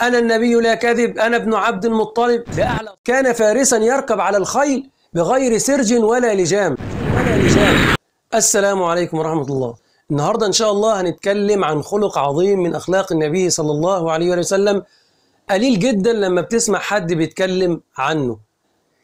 أنا النبي لا كذب أنا ابن عبد المطلب لأعلى كان فارسا يركب على الخيل بغير سرج ولا لجام ولا لجام السلام عليكم ورحمة الله النهاردة إن شاء الله هنتكلم عن خلق عظيم من أخلاق النبي صلى الله عليه وسلم قليل جدا لما بتسمع حد بيتكلم عنه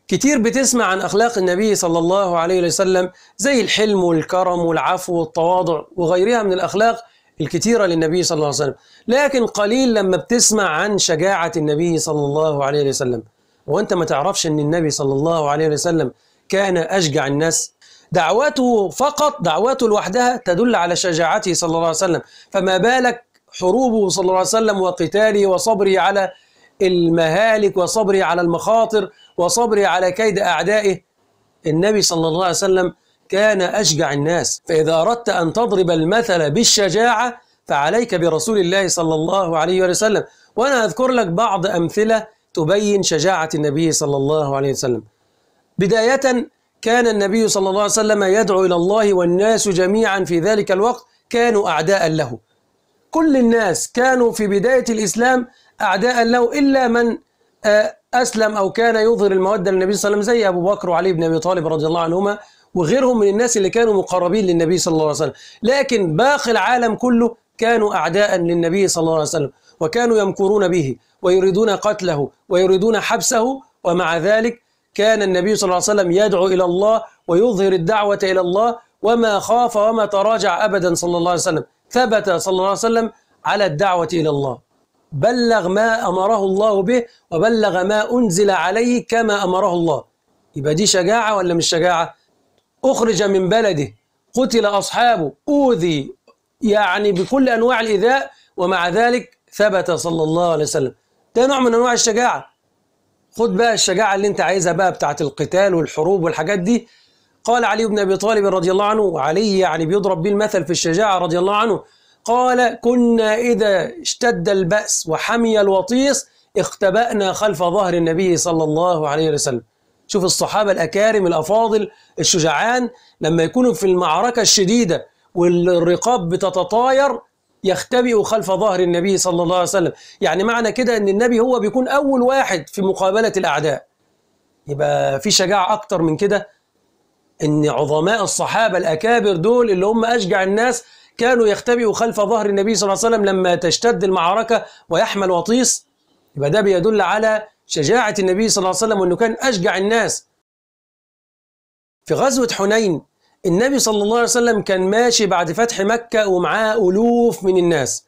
كتير بتسمع عن أخلاق النبي صلى الله عليه وسلم زي الحلم والكرم والعفو والتواضع وغيرها من الأخلاق الكتيرة للنبي صلى الله عليه وسلم لكن قليل لما بتسمع عن شجاعة النبي صلى الله عليه وسلم وانت ما تعرفش ان النبي صلى الله عليه وسلم كان أشجع الناس دعوته فقط دعوته لوحدها تدل على شجاعته صلى الله عليه وسلم فما بالك حروبه صلى الله عليه وسلم وقتاله وصبره على المهالك وصبره على المخاطر وصبره على كيد أعدائه النبي صلى الله عليه وسلم كان أشجع الناس فإذا أردت أن تضرب المثل بالشجاعة فعليك برسول الله صلى الله عليه وسلم وأنا أذكر لك بعض أمثلة تبين شجاعة النبي صلى الله عليه وسلم بداية كان النبي صلى الله عليه وسلم يدعو إلى الله والناس جميعا في ذلك الوقت كانوا أعداء له كل الناس كانوا في بداية الإسلام أعداء له إلا من آه، أسلم أو كان يظهر المودة للنبي صلى الله عليه وسلم زي أبو بكر وعلي بن أبي طالب رضي الله عنهما وغيرهم من الناس اللي كانوا مقربين للنبي صلى الله عليه وسلم لكن باقي العالم كله كانوا أعداء للنبي صلى الله عليه وسلم وكانوا يمكرون به ويريدون قتله ويريدون حبسه ومع ذلك كان النبي صلى الله عليه وسلم يدعو إلى الله ويظهر الدعوة إلى الله وما خاف وما تراجع أبدا صلى الله عليه وسلم ثبت صلى الله عليه وسلم على الدعوة إلى الله بلغ ما أمره الله به وبلغ ما أنزل عليه كما أمره الله يبقى دي شجاعة ولا مش شجاعة؟ أخرج من بلده قتل أصحابه أوذي يعني بكل أنواع الإيذاء ومع ذلك ثبت صلى الله عليه وسلم ده نوع من أنواع الشجاعة خد بقى الشجاعة اللي أنت عايزها بقى بتاعة القتال والحروب والحاجات دي قال علي بن أبي طالب رضي الله عنه وعلي يعني بيضرب به المثل في الشجاعة رضي الله عنه قال كنا إذا اشتد البأس وحمي الوطيس اختبأنا خلف ظهر النبي صلى الله عليه وسلم شوف الصحابة الأكارم الأفاضل الشجعان لما يكونوا في المعركة الشديدة والرقاب بتتطاير يختبئوا خلف ظهر النبي صلى الله عليه وسلم يعني معنى كده أن النبي هو بيكون أول واحد في مقابلة الأعداء يبقى في شجاعة أكتر من كده أن عظماء الصحابة الأكابر دول اللي هم أشجع الناس كانوا يختبئوا خلف ظهر النبي صلى الله عليه وسلم لما تشتد المعركة ويحمل وطيس يبقى ده بيدل على شجاعة النبي صلى الله عليه وسلم وأنه كان أشجع الناس في غزوة حنين النبي صلى الله عليه وسلم كان ماشي بعد فتح مكة ومعاه ألوف من الناس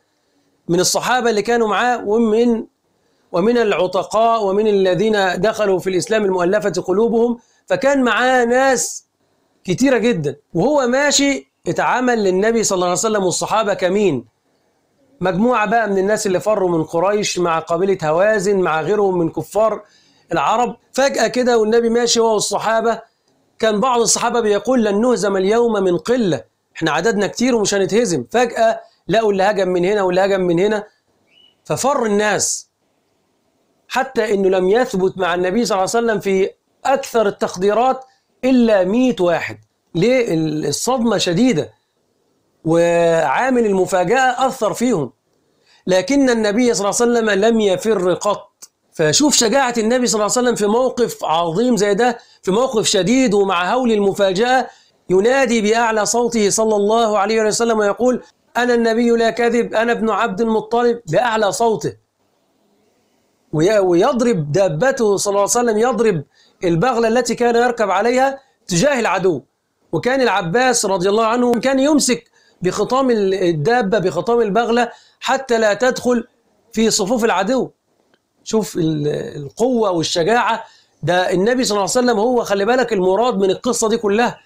من الصحابة اللي كانوا معاه ومن ومن العتقاء ومن الذين دخلوا في الإسلام المؤلفة قلوبهم فكان معاه ناس كتيرة جدا وهو ماشي اتعامل للنبي صلى الله عليه وسلم والصحابة كمين مجموعة بقى من الناس اللي فروا من قريش مع قبيلة هوازن مع غيرهم من كفار العرب فجأة كده والنبي ماشي هو والصحابة كان بعض الصحابة بيقول لن نهزم اليوم من قلة احنا عددنا كتير ومش هنتهزم فجأة لقوا اللي هجم من هنا واللي هجم من هنا ففر الناس حتى انه لم يثبت مع النبي صلى الله عليه وسلم في اكثر التقديرات الا 100 واحد ليه الصدمة شديدة وعامل المفاجأة أثر فيهم لكن النبي صلى الله عليه وسلم لم يفر قط فشوف شجاعة النبي صلى الله عليه وسلم في موقف عظيم زي ده في موقف شديد ومع هول المفاجأة ينادي بأعلى صوته صلى الله عليه وسلم ويقول أنا النبي لا كذب أنا ابن عبد المطلب بأعلى صوته ويضرب دابته صلى الله عليه وسلم يضرب البغلة التي كان يركب عليها تجاه العدو وكان العباس رضي الله عنه كان يمسك بخطام الدابة بخطام البغلة حتى لا تدخل في صفوف العدو شوف القوة والشجاعة ده النبي صلى الله عليه وسلم هو خلي بالك المراد من القصة دي كلها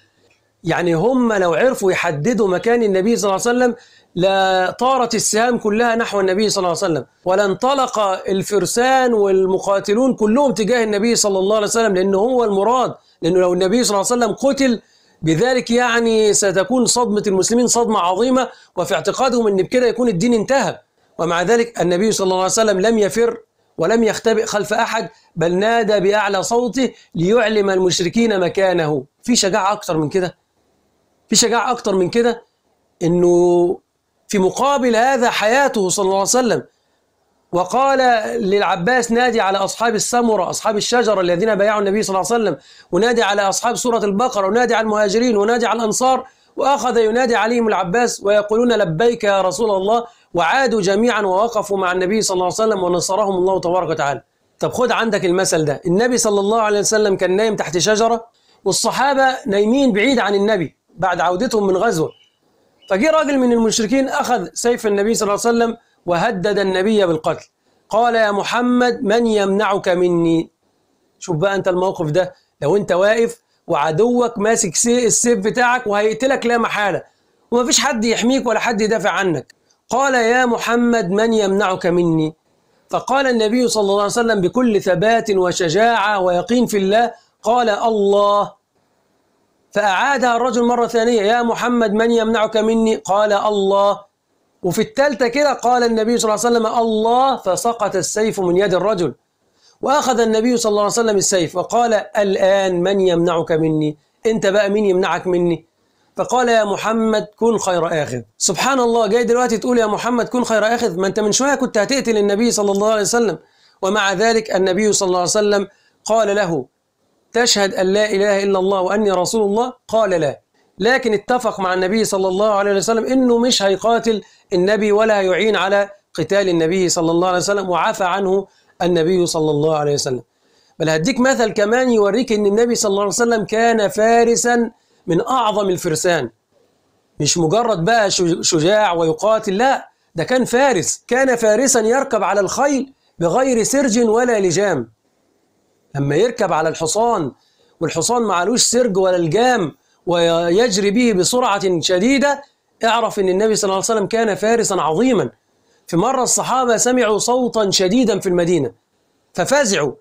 يعني هم لو عرفوا يحددوا مكان النبي صلى الله عليه وسلم لطارت السهام كلها نحو النبي صلى الله عليه وسلم ولانطلق الفرسان والمقاتلون كلهم تجاه النبي صلى الله عليه وسلم لأنه هو المراد لأنه لو النبي صلى الله عليه وسلم قتل بذلك يعني ستكون صدمة المسلمين صدمة عظيمة وفي اعتقادهم أن بكده يكون الدين انتهى ومع ذلك النبي صلى الله عليه وسلم لم يفر ولم يختبئ خلف أحد بل نادى بأعلى صوته ليعلم المشركين مكانه في شجاعة أكتر من كده في شجاعة أكتر من كده أنه في مقابل هذا حياته صلى الله عليه وسلم وقال للعباس نادي على أصحاب السمرة أصحاب الشجرة الذين بايعوا النبي صلى الله عليه وسلم ونادي على أصحاب سورة البقرة ونادي على المهاجرين ونادي على الأنصار وأخذ ينادي عليهم العباس ويقولون لبيك يا رسول الله وعادوا جميعا ووقفوا مع النبي صلى الله عليه وسلم ونصرهم الله تبارك وتعالى طب خد عندك المثل ده النبي صلى الله عليه وسلم كان نايم تحت شجرة والصحابة نايمين بعيد عن النبي بعد عودتهم من غزوة فجه راجل من المشركين أخذ سيف النبي صلى الله عليه وسلم وهدد النبي بالقتل قال يا محمد من يمنعك مني شوف بقى أنت الموقف ده لو أنت واقف وعدوك ماسك السيف بتاعك وهيقتلك لا محالة ومفيش حد يحميك ولا حد يدافع عنك قال يا محمد من يمنعك مني فقال النبي صلى الله عليه وسلم بكل ثبات وشجاعة ويقين في الله قال الله فأعادها الرجل مرة ثانية يا محمد من يمنعك مني قال الله وفي الثالثة كده قال النبي صلى الله عليه وسلم الله فسقط السيف من يد الرجل وأخذ النبي صلى الله عليه وسلم السيف وقال الآن من يمنعك مني أنت بقى مين يمنعك مني فقال يا محمد كن خير آخذ سبحان الله جاي دلوقتي تقول يا محمد كن خير آخذ ما أنت من شوية كنت هتقتل النبي صلى الله عليه وسلم ومع ذلك النبي صلى الله عليه وسلم قال له تشهد أن لا إله إلا الله وأني رسول الله قال لا لكن اتفق مع النبي صلى الله عليه وسلم انه مش هيقاتل النبي ولا يعين على قتال النبي صلى الله عليه وسلم وعفى عنه النبي صلى الله عليه وسلم بل هديك مثل كمان يوريك ان النبي صلى الله عليه وسلم كان فارسا من اعظم الفرسان مش مجرد بقى شجاع ويقاتل لا ده كان فارس كان فارسا يركب على الخيل بغير سرج ولا لجام لما يركب على الحصان والحصان معلوش سرج ولا لجام ويجري به بسرعة شديدة اعرف أن النبي صلى الله عليه وسلم كان فارسا عظيما في مرة الصحابة سمعوا صوتا شديدا في المدينة ففزعوا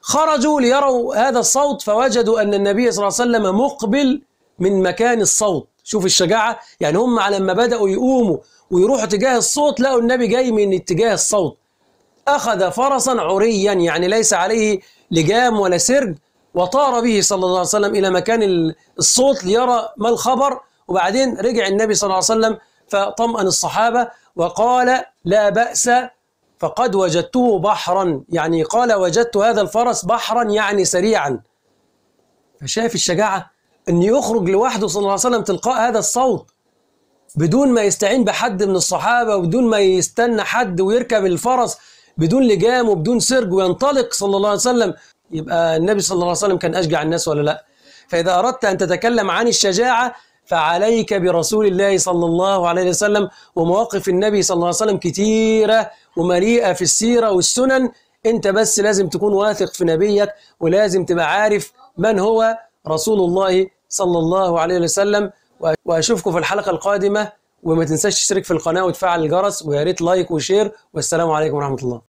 خرجوا ليروا هذا الصوت فوجدوا أن النبي صلى الله عليه وسلم مقبل من مكان الصوت شوف الشجاعة يعني هم لما بدأوا يقوموا ويروحوا تجاه الصوت لقوا النبي جاي من اتجاه الصوت أخذ فرسا عريا يعني ليس عليه لجام ولا سرج وطار به صلى الله عليه وسلم إلى مكان الصوت ليرى ما الخبر وبعدين رجع النبي صلى الله عليه وسلم فطمأن الصحابة وقال لا بأس فقد وجدته بحرا يعني قال وجدت هذا الفرس بحرا يعني سريعا فشاف الشجاعة أن يخرج لوحده صلى الله عليه وسلم تلقاء هذا الصوت بدون ما يستعين بحد من الصحابة وبدون ما يستنى حد ويركب الفرس بدون لجام وبدون سرج وينطلق صلى الله عليه وسلم يبقى النبي صلى الله عليه وسلم كان أشجع الناس ولا لا فإذا أردت أن تتكلم عن الشجاعة فعليك برسول الله صلى الله عليه وسلم ومواقف النبي صلى الله عليه وسلم كتيرة ومليئة في السيرة والسنن أنت بس لازم تكون واثق في نبيك ولازم تبقى عارف من هو رسول الله صلى الله عليه وسلم وأشوفكم في الحلقة القادمة وما تنساش تشترك في القناة وتفعل الجرس ويا ريت لايك وشير والسلام عليكم ورحمة الله